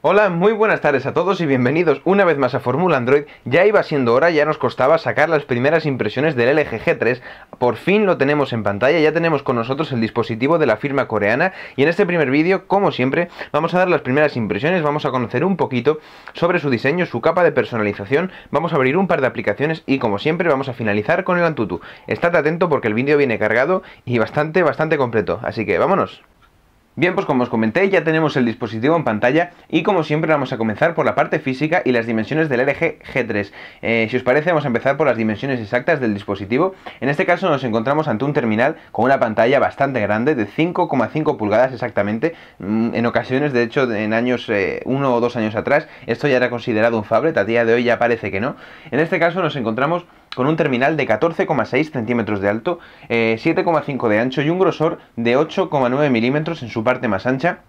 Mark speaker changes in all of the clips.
Speaker 1: Hola, muy buenas tardes a todos y bienvenidos una vez más a Formula Android. Ya iba siendo hora, ya nos costaba sacar las primeras impresiones del LG G3. Por fin lo tenemos en pantalla, ya tenemos con nosotros el dispositivo de la firma coreana y en este primer vídeo, como siempre, vamos a dar las primeras impresiones, vamos a conocer un poquito sobre su diseño, su capa de personalización, vamos a abrir un par de aplicaciones y como siempre vamos a finalizar con el Antutu. Estad atento porque el vídeo viene cargado y bastante, bastante completo, así que vámonos. Bien, pues como os comenté, ya tenemos el dispositivo en pantalla y como siempre vamos a comenzar por la parte física y las dimensiones del LG G3. Eh, si os parece, vamos a empezar por las dimensiones exactas del dispositivo. En este caso nos encontramos ante un terminal con una pantalla bastante grande, de 5,5 pulgadas exactamente. Mm, en ocasiones, de hecho, en años, eh, uno o dos años atrás, esto ya era considerado un fablet. a día de hoy ya parece que no. En este caso nos encontramos con un terminal de 14,6 centímetros de alto, 7,5 eh, de ancho y un grosor de 8,9 milímetros en su parte más ancha.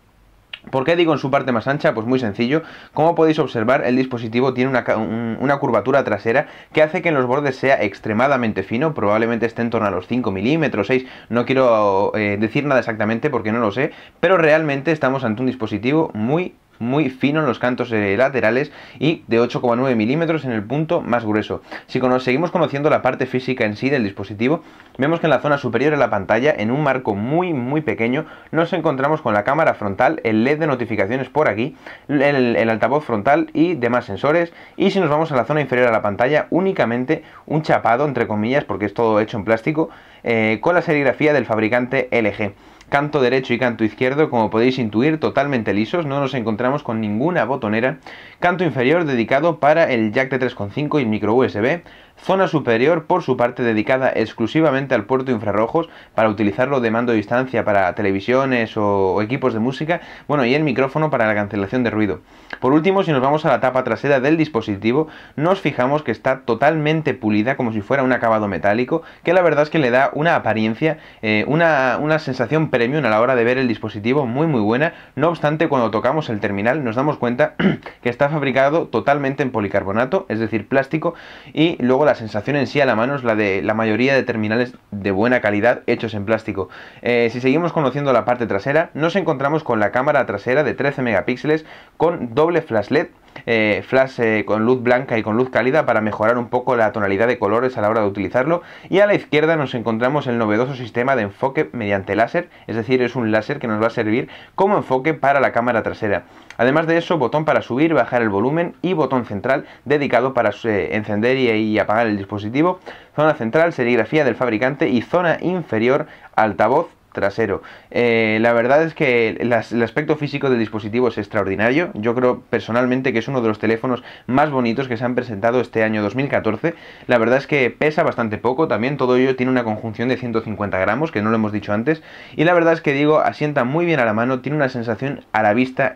Speaker 1: ¿Por qué digo en su parte más ancha? Pues muy sencillo. Como podéis observar, el dispositivo tiene una, curvatura trasera que hace que en los bordes sea extremadamente fino. Probablemente esté en torno a los 5 milímetros, 6. No quiero eh, decir nada exactamente porque no lo sé. Pero realmente estamos ante un dispositivo muy muy fino en los cantos eh, laterales y de 8,9 milímetros en el punto más grueso. Si seguimos conociendo la parte física en sí del dispositivo, vemos que en la zona superior de la pantalla, en un marco muy muy pequeño, nos encontramos con la cámara frontal, el LED de notificaciones por aquí, el, altavoz frontal y demás sensores. Y si nos vamos a la zona inferior de la pantalla, únicamente un chapado, entre comillas, porque es todo hecho en plástico, eh, con la serigrafía del fabricante LG canto derecho y canto izquierdo, como podéis intuir, totalmente lisos, no nos encontramos con ninguna botonera, canto inferior dedicado para el jack de 3.5 y micro USB, Zona superior, por su parte, dedicada exclusivamente al puerto infrarrojos para utilizarlo de mando a distancia para televisiones o, equipos de música, bueno, y el micrófono para la cancelación de ruido. Por último, si nos vamos a la tapa trasera del dispositivo, nos fijamos que está totalmente pulida como si fuera un acabado metálico, que la verdad es que le da una apariencia, eh, una, una sensación premium a la hora de ver el dispositivo muy muy buena, no obstante cuando tocamos el terminal nos damos cuenta que está fabricado totalmente en policarbonato, es decir, plástico, y luego la sensación en sí a la mano es la de la mayoría de terminales de buena calidad hechos en plástico. Eh, si seguimos conociendo la parte trasera, nos encontramos con la cámara trasera de 13 megapíxeles con doble flash LED eh, flash eh, con luz blanca y con luz cálida para mejorar un poco la tonalidad de colores a la hora de utilizarlo. Y a la izquierda nos encontramos el novedoso sistema de enfoque mediante láser, es decir, es un láser que nos va a servir como enfoque para la cámara trasera. Además de eso, botón para subir, bajar el volumen y botón central dedicado para eh, encender y apagar el dispositivo, zona central, serigrafía del fabricante y zona inferior, altavoz trasero. Eh, la verdad es que el aspecto físico del dispositivo es extraordinario. Yo creo personalmente que es uno de los teléfonos más bonitos que se han presentado este año 2014. La verdad es que pesa bastante poco también. Todo ello tiene una conjunción de 150 gramos, que no lo hemos dicho antes. Y la verdad es que digo, asienta muy bien a la mano, tiene una sensación a la vista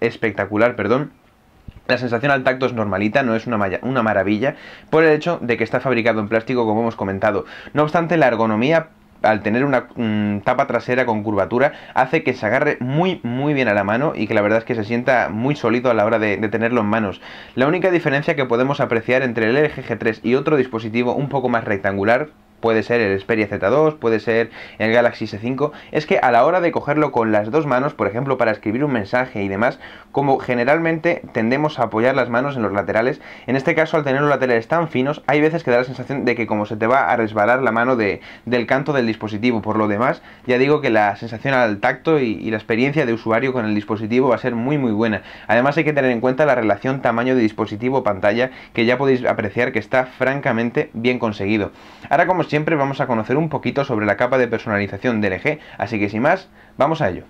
Speaker 1: espectacular, perdón. La sensación al tacto es normalita, no es una, una maravilla, por el hecho de que está fabricado en plástico, como hemos comentado. No obstante, la ergonomía al tener una mm, tapa trasera con curvatura, hace que se agarre muy, muy bien a la mano y que la verdad es que se sienta muy sólido a la hora de, de tenerlo en manos. La única diferencia que podemos apreciar entre el LG G3 y otro dispositivo un poco más rectangular puede ser el Xperia Z2, puede ser el Galaxy S5, es que a la hora de cogerlo con las dos manos, por ejemplo, para escribir un mensaje y demás, como generalmente tendemos a apoyar las manos en los laterales, en este caso al tener los laterales tan finos, hay veces que da la sensación de que como se te va a resbalar la mano del canto del dispositivo. Por lo demás, ya digo que la sensación al tacto y, la experiencia de usuario con el dispositivo va a ser muy muy buena. Además hay que tener en cuenta la relación tamaño de dispositivo-pantalla que ya podéis apreciar que está francamente bien conseguido. Ahora como siempre vamos a conocer un poquito sobre la capa de personalización eje, así que sin más, vamos a ello.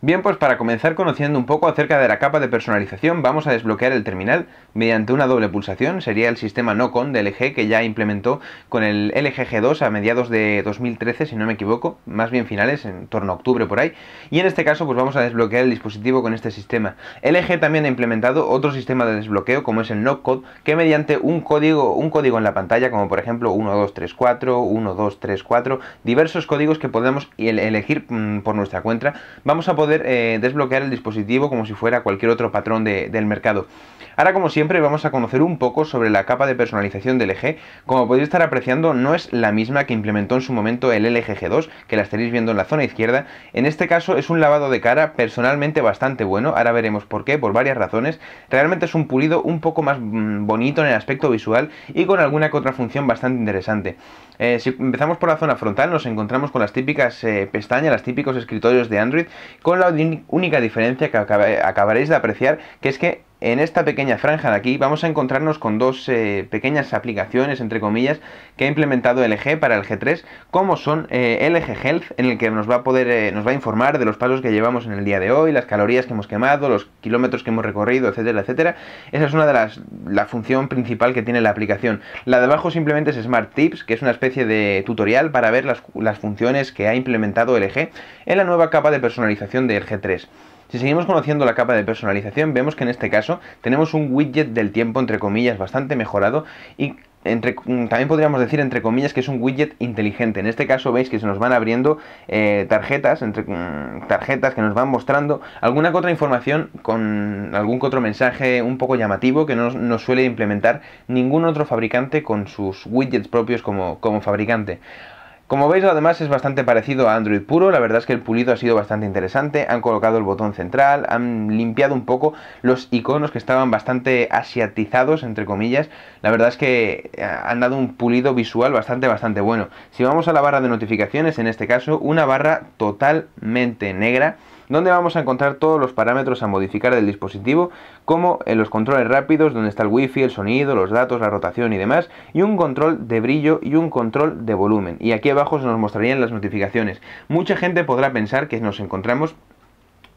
Speaker 1: Bien, pues para comenzar conociendo un poco acerca de la capa de personalización, vamos a desbloquear el terminal mediante una doble pulsación. Sería el sistema Nocon de LG que ya implementó con el LG G2 a mediados de 2013, si no me equivoco, más bien finales, en torno a octubre por ahí. Y en este caso, pues vamos a desbloquear el dispositivo con este sistema. LG también ha implementado otro sistema de desbloqueo como es el Nocode, que mediante un código, un código en la pantalla, como por ejemplo 1234, 1234, diversos códigos que podemos elegir mm, por nuestra cuenta, vamos a poder eh, desbloquear el dispositivo como si fuera cualquier otro patrón del mercado. Ahora como siempre vamos a conocer un poco sobre la capa de personalización del eje. Como podéis estar apreciando no es la misma que implementó en su momento el LG g 2 que la estaréis viendo en la zona izquierda. En este caso es un lavado de cara personalmente bastante bueno. Ahora veremos por qué, por varias razones. Realmente es un pulido un poco más mm, bonito en el aspecto visual y con alguna que otra función bastante interesante. Eh, si empezamos por la zona frontal nos encontramos con las típicas eh, pestañas, los típicos escritorios de Android con la única diferencia que acabaréis de apreciar, que es que en esta pequeña franja de aquí vamos a encontrarnos con dos eh, pequeñas aplicaciones, entre comillas, que ha implementado LG para el G3, como son eh, LG Health, en el que nos va a poder, eh, nos va a informar de los pasos que llevamos en el día de hoy, las calorías que hemos quemado, los kilómetros que hemos recorrido, etcétera, etcétera. Esa es una de las, la función principal que tiene la aplicación. La de abajo simplemente es Smart Tips, que es una especie de tutorial para ver las, las funciones que ha implementado LG en la nueva capa de personalización del G3. Si seguimos conociendo la capa de personalización, vemos que en este caso tenemos un widget del tiempo, entre comillas, bastante mejorado y mm, también podríamos decir entre comillas que es un widget inteligente. En este caso veis que se nos van abriendo eh, tarjetas, entre mm, tarjetas que nos van mostrando alguna que otra información con algún que otro mensaje un poco llamativo que no nos suele implementar ningún otro fabricante con sus widgets propios como, como fabricante. Como veis además es bastante parecido a Android puro, la verdad es que el pulido ha sido bastante interesante, han colocado el botón central, han limpiado un poco los iconos que estaban bastante asiatizados, entre comillas, la verdad es que eh, han dado un pulido visual bastante, bastante bueno. Si vamos a la barra de notificaciones, en este caso una barra totalmente negra, donde vamos a encontrar todos los parámetros a modificar del dispositivo, como en los controles rápidos, donde está el wifi, el sonido, los datos, la rotación y demás, y un control de brillo y un control de volumen. Y aquí abajo se nos mostrarían las notificaciones. Mucha gente podrá pensar que nos encontramos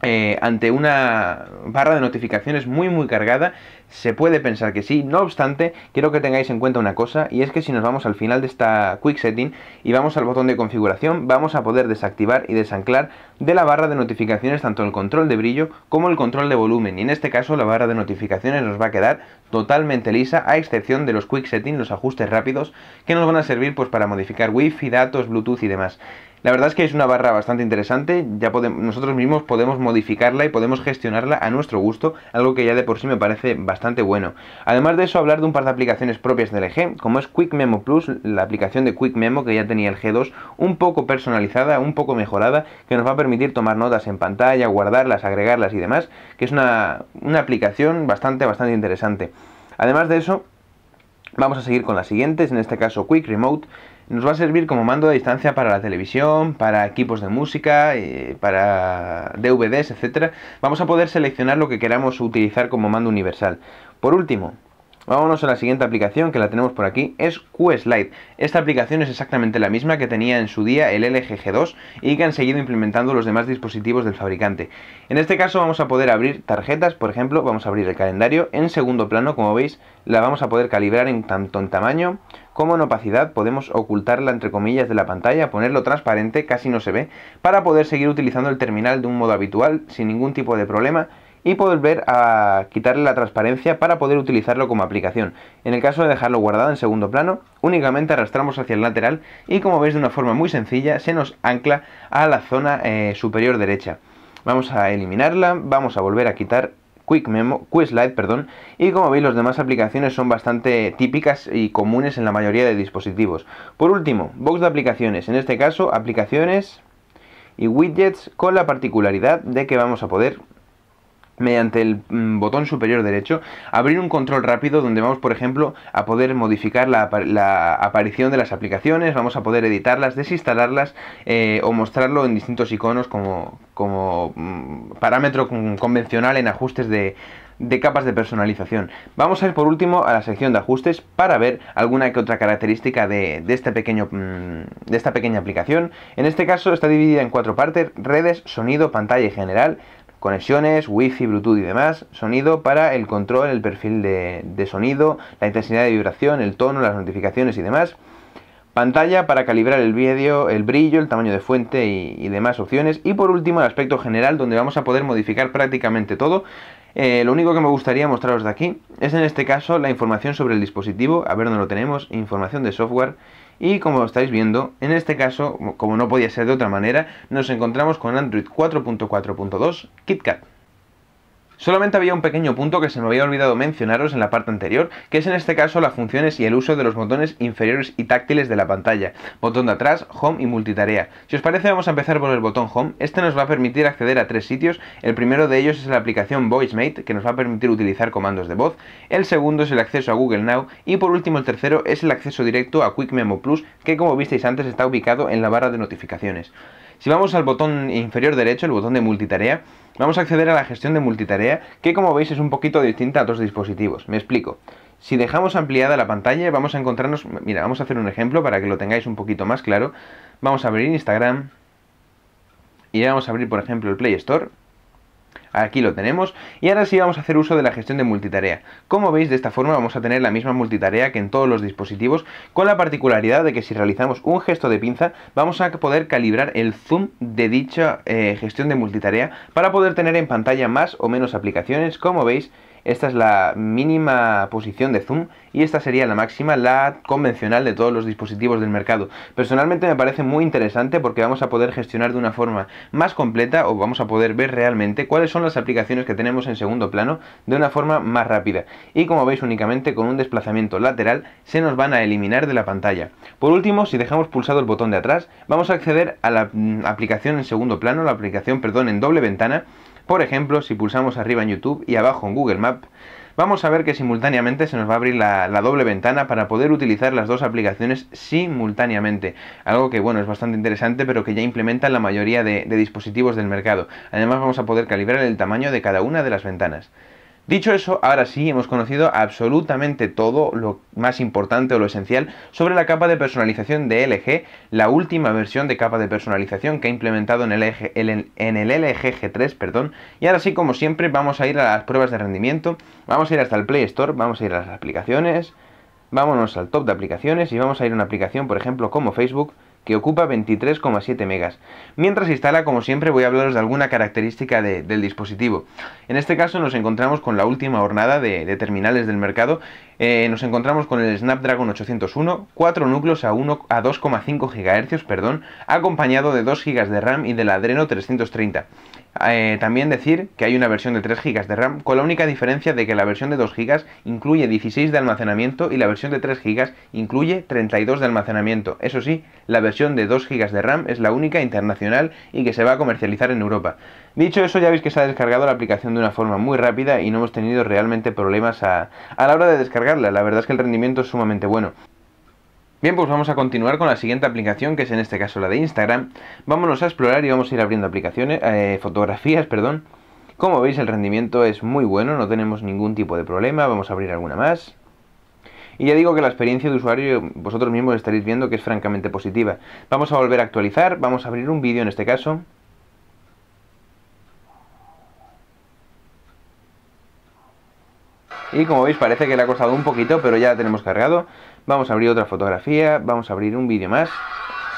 Speaker 1: eh, ante una barra de notificaciones muy muy cargada se puede pensar que sí, no obstante, quiero que tengáis en cuenta una cosa, y es que si nos vamos al final de esta Quick Setting y vamos al botón de configuración, vamos a poder desactivar y desanclar de la barra de notificaciones tanto el control de brillo como el control de volumen, y en este caso la barra de notificaciones nos va a quedar totalmente lisa, a excepción de los Quick Settings, los ajustes rápidos, que nos van a servir pues para modificar Wi-Fi, datos, Bluetooth y demás. La verdad es que es una barra bastante interesante, ya podemos, nosotros mismos podemos modificarla y podemos gestionarla a nuestro gusto, algo que ya de por sí me parece bastante bueno. Además de eso, hablar de un par de aplicaciones propias del eje, como es Quick Memo Plus, la aplicación de Quick Memo que ya tenía el G2, un poco personalizada, un poco mejorada, que nos va a permitir tomar notas en pantalla, guardarlas, agregarlas y demás, que es una, una aplicación bastante, bastante interesante. Además de eso, Vamos a seguir con las siguientes, en este caso Quick Remote, nos va a servir como mando de distancia para la televisión, para equipos de música, eh, para DVDs, etc. Vamos a poder seleccionar lo que queramos utilizar como mando universal. Por último, Vámonos a la siguiente aplicación que la tenemos por aquí, es QSlide. Esta aplicación es exactamente la misma que tenía en su día el LG G2 y que han seguido implementando los demás dispositivos del fabricante. En este caso vamos a poder abrir tarjetas, por ejemplo, vamos a abrir el calendario en segundo plano, como veis, la vamos a poder calibrar en tanto en tamaño como en opacidad, podemos ocultarla entre comillas de la pantalla, ponerlo transparente, casi no se ve, para poder seguir utilizando el terminal de un modo habitual sin ningún tipo de problema y volver a quitarle la transparencia para poder utilizarlo como aplicación. En el caso de dejarlo guardado en segundo plano, únicamente arrastramos hacia el lateral y como veis de una forma muy sencilla se nos ancla a la zona eh, superior derecha. Vamos a eliminarla, vamos a volver a quitar Quick Memo, Quick Slide, perdón, y como veis las demás aplicaciones son bastante típicas y comunes en la mayoría de dispositivos. Por último, box de aplicaciones, en este caso aplicaciones y widgets con la particularidad de que vamos a poder mediante el mm, botón superior derecho, abrir un control rápido donde vamos, por ejemplo, a poder modificar la, aparición de las aplicaciones, vamos a poder editarlas, desinstalarlas eh, o mostrarlo en distintos iconos como, como mm, parámetro convencional en ajustes de, capas de personalización. Vamos a ir por último a la sección de ajustes para ver alguna que otra característica de, de, este pequeño, mm, de esta pequeña aplicación. En este caso está dividida en cuatro partes, redes, sonido, pantalla y general conexiones, wifi, bluetooth y demás, sonido para el control, el perfil de, sonido, la intensidad de vibración, el tono, las notificaciones y demás, pantalla para calibrar el vídeo, el brillo, el tamaño de fuente y, demás opciones, y por último el aspecto general donde vamos a poder modificar prácticamente todo. Eh, lo único que me gustaría mostraros de aquí es en este caso la información sobre el dispositivo, a ver dónde lo tenemos, información de software y como estáis viendo, en este caso, como no podía ser de otra manera, nos encontramos con Android 4.4.2 KitKat. Solamente había un pequeño punto que se me había olvidado mencionaros en la parte anterior, que es en este caso las funciones y el uso de los botones inferiores y táctiles de la pantalla, botón de atrás, home y multitarea. Si os parece vamos a empezar por el botón home, este nos va a permitir acceder a tres sitios, el primero de ellos es la aplicación VoiceMate, que nos va a permitir utilizar comandos de voz, el segundo es el acceso a Google Now y por último el tercero es el acceso directo a Quick Memo Plus, que como visteis antes está ubicado en la barra de notificaciones. Si vamos al botón inferior derecho, el botón de multitarea, vamos a acceder a la gestión de multitarea, que como veis es un poquito distinta a otros dispositivos. Me explico. Si dejamos ampliada la pantalla, vamos a encontrarnos... Mira, vamos a hacer un ejemplo para que lo tengáis un poquito más claro. Vamos a abrir Instagram. Y vamos a abrir, por ejemplo, el Play Store. Aquí lo tenemos y ahora sí vamos a hacer uso de la gestión de multitarea. Como veis de esta forma vamos a tener la misma multitarea que en todos los dispositivos con la particularidad de que si realizamos un gesto de pinza vamos a poder calibrar el zoom de dicha eh, gestión de multitarea para poder tener en pantalla más o menos aplicaciones como veis esta es la mínima posición de zoom y esta sería la máxima, la convencional de todos los dispositivos del mercado. Personalmente me parece muy interesante porque vamos a poder gestionar de una forma más completa o vamos a poder ver realmente cuáles son las aplicaciones que tenemos en segundo plano de una forma más rápida. Y como veis únicamente con un desplazamiento lateral se nos van a eliminar de la pantalla. Por último, si dejamos pulsado el botón de atrás, vamos a acceder a la mm, aplicación en segundo plano, la aplicación, perdón, en doble ventana por ejemplo, si pulsamos arriba en YouTube y abajo en Google Map, vamos a ver que simultáneamente se nos va a abrir la, doble ventana para poder utilizar las dos aplicaciones simultáneamente. Algo que, bueno, es bastante interesante, pero que ya implementan la mayoría de dispositivos del mercado. Además, vamos a poder calibrar el tamaño de cada una de las ventanas. Dicho eso, ahora sí hemos conocido absolutamente todo lo más importante o lo esencial sobre la capa de personalización de LG, la última versión de capa de personalización que ha implementado en el, LG, G3, perdón. Y ahora sí, como siempre, vamos a ir a las pruebas de rendimiento, vamos a ir hasta el Play Store, vamos a ir a las aplicaciones, vámonos al top de aplicaciones y vamos a ir a una aplicación, por ejemplo, como Facebook, que ocupa 23,7 megas. Mientras instala, como siempre, voy a hablaros de alguna característica del dispositivo. En este caso nos encontramos con la última hornada de terminales del mercado eh, nos encontramos con el Snapdragon 801, 4 núcleos a, a 2,5 GHz, perdón, acompañado de 2 GB de RAM y del Adreno 330. Eh, también decir que hay una versión de 3 GB de RAM con la única diferencia de que la versión de 2 GB incluye 16 de almacenamiento y la versión de 3 GB incluye 32 de almacenamiento. Eso sí, la versión de 2 GB de RAM es la única internacional y que se va a comercializar en Europa. Dicho eso, ya veis que se ha descargado la aplicación de una forma muy rápida y no hemos tenido realmente problemas a, la hora de descargarla. La verdad es que el rendimiento es sumamente bueno. Bien, pues vamos a continuar con la siguiente aplicación, que es en este caso la de Instagram. Vámonos a explorar y vamos a ir abriendo aplicaciones, eh, fotografías, perdón. Como veis, el rendimiento es muy bueno, no tenemos ningún tipo de problema. Vamos a abrir alguna más. Y ya digo que la experiencia de usuario, vosotros mismos estaréis viendo que es francamente positiva. Vamos a volver a actualizar, vamos a abrir un vídeo en este caso. Y como veis parece que le ha costado un poquito, pero ya la tenemos cargado. Vamos a abrir otra fotografía, vamos a abrir un vídeo más.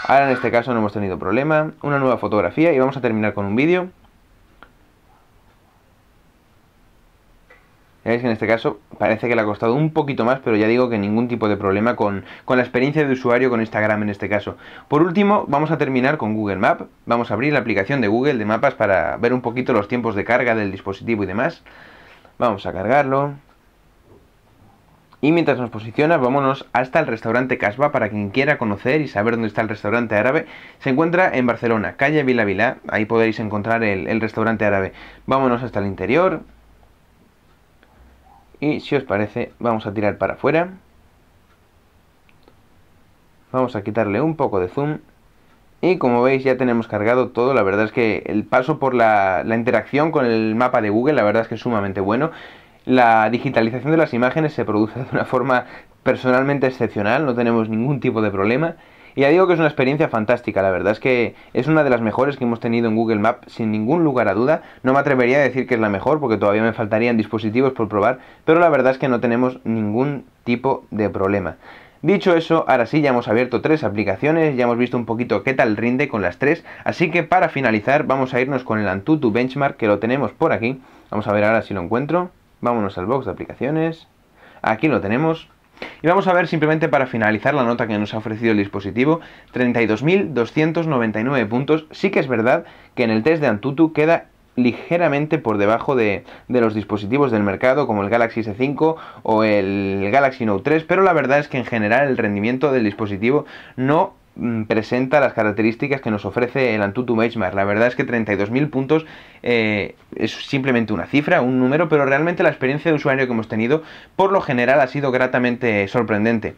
Speaker 1: Ahora en este caso no hemos tenido problema. Una nueva fotografía y vamos a terminar con un vídeo. Ya Veis que en este caso parece que le ha costado un poquito más, pero ya digo que ningún tipo de problema con, con, la experiencia de usuario con Instagram en este caso. Por último, vamos a terminar con Google Map. Vamos a abrir la aplicación de Google de mapas para ver un poquito los tiempos de carga del dispositivo y demás. Vamos a cargarlo. Y mientras nos posiciona, vámonos hasta el restaurante Casba. Para quien quiera conocer y saber dónde está el restaurante árabe, se encuentra en Barcelona, calle Vila Vila. Ahí podéis encontrar el, restaurante árabe. Vámonos hasta el interior. Y si os parece, vamos a tirar para afuera. Vamos a quitarle un poco de zoom. Y como veis ya tenemos cargado todo, la verdad es que el paso por la, la, interacción con el mapa de Google, la verdad es que es sumamente bueno la digitalización de las imágenes se produce de una forma personalmente excepcional, no tenemos ningún tipo de problema. Y ya digo que es una experiencia fantástica, la verdad es que es una de las mejores que hemos tenido en Google Maps, sin ningún lugar a duda. No me atrevería a decir que es la mejor porque todavía me faltarían dispositivos por probar, pero la verdad es que no tenemos ningún tipo de problema. Dicho eso, ahora sí ya hemos abierto tres aplicaciones, ya hemos visto un poquito qué tal rinde con las tres, así que para finalizar vamos a irnos con el Antutu Benchmark que lo tenemos por aquí. Vamos a ver ahora si lo encuentro. Vámonos al box de aplicaciones. Aquí lo tenemos. Y vamos a ver simplemente para finalizar la nota que nos ha ofrecido el dispositivo, 32.299 puntos. Sí que es verdad que en el test de Antutu queda ligeramente por debajo de, de, los dispositivos del mercado como el Galaxy S5 o el Galaxy Note 3, pero la verdad es que en general el rendimiento del dispositivo no Mm, presenta las características que nos ofrece el Antutu Benchmark. La verdad es que 32.000 puntos eh, es simplemente una cifra, un número, pero realmente la experiencia de usuario que hemos tenido por lo general ha sido gratamente sorprendente.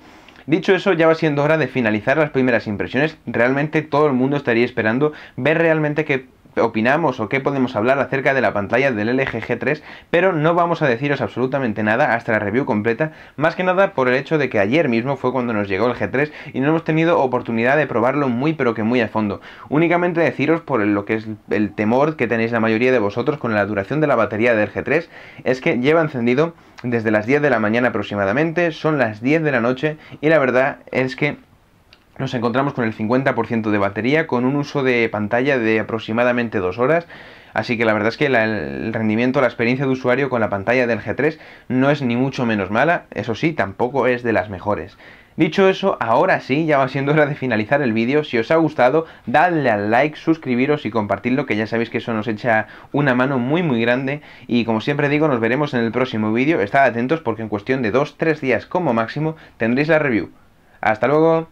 Speaker 1: Dicho eso, ya va siendo hora de finalizar las primeras impresiones. Realmente todo el mundo estaría esperando ver realmente que opinamos o qué podemos hablar acerca de la pantalla del LG G3, pero no vamos a deciros absolutamente nada hasta la review completa, más que nada por el hecho de que ayer mismo fue cuando nos llegó el G3 y no hemos tenido oportunidad de probarlo muy pero que muy a fondo. Únicamente deciros por lo que es el temor que tenéis la mayoría de vosotros con la duración de la batería del G3, es que lleva encendido desde las 10 de la mañana aproximadamente, son las 10 de la noche y la verdad es que nos encontramos con el 50% de batería, con un uso de pantalla de aproximadamente 2 horas, así que la verdad es que el rendimiento, la experiencia de usuario con la pantalla del G3 no es ni mucho menos mala, eso sí, tampoco es de las mejores. Dicho eso, ahora sí, ya va siendo hora de finalizar el vídeo. Si os ha gustado, dadle al like, suscribiros y compartidlo, que ya sabéis que eso nos echa una mano muy muy grande. Y como siempre digo, nos veremos en el próximo vídeo. Estad atentos porque en cuestión de 2-3 días como máximo tendréis la review. ¡Hasta luego!